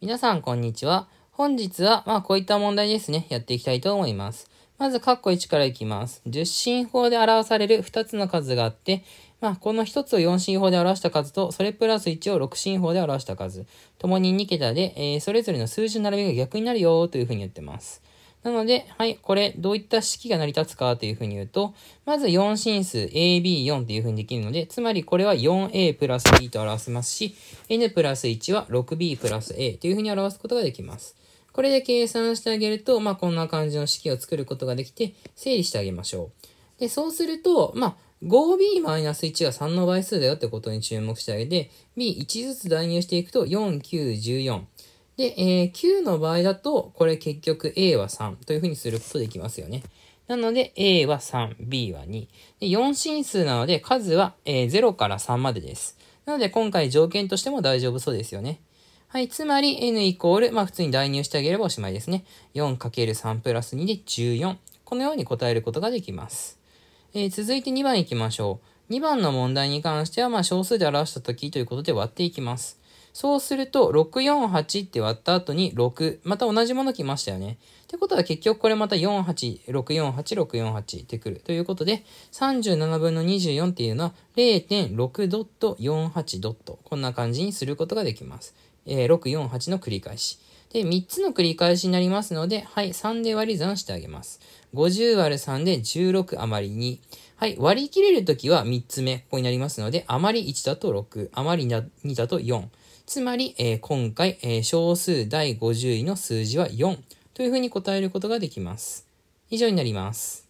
皆さんこんにちは。本日は、まあこういった問題ですね、やっていきたいと思います。まず、カッコ1からいきます。10進法で表される2つの数があって、まあ、この1つを4進法で表した数と、それプラス1を6進法で表した数、共に2桁で、えー、それぞれの数字の並びが逆になるよというふうに言ってます。なので、はい、これ、どういった式が成り立つかというふうに言うと、まず4進数 AB4 というふうにできるので、つまりこれは 4A プラス B と表せますし、N プラス1は 6B プラス A というふうに表すことができます。これで計算してあげると、まあ、こんな感じの式を作ることができて、整理してあげましょう。で、そうすると、まあ、5b-1 が3の倍数だよってことに注目してあげて、b1 ずつ代入していくと4914。で、えー、9の場合だと、これ結局 A は3というふうにすることできますよね。なので、A は3、B は2。で4進数なので、数は、え0から3までです。なので、今回条件としても大丈夫そうですよね。はい。つまり、n イコール、まあ、普通に代入してあげればおしまいですね。4×3 プラス2で14。このように答えることができます。えー、続いて2番いきましょう。2番の問題に関しては、まあ、小数で表した時ということで割っていきます。そうすると、648って割った後に6、また同じもの来ましたよね。ってことは結局これまた48、648、648ってくる。ということで、37分の24っていうのは0.6.48ドット。こんな感じにすることができます。えー、6、4、8の繰り返し。で、3つの繰り返しになりますので、はい、3で割り算してあげます。50割る3で16余り2。はい、割り切れるときは3つ目、ここになりますので、余り1だと6、余り2だと4。つまり、えー、今回、えー、小数第50位の数字は4というふうに答えることができます。以上になります。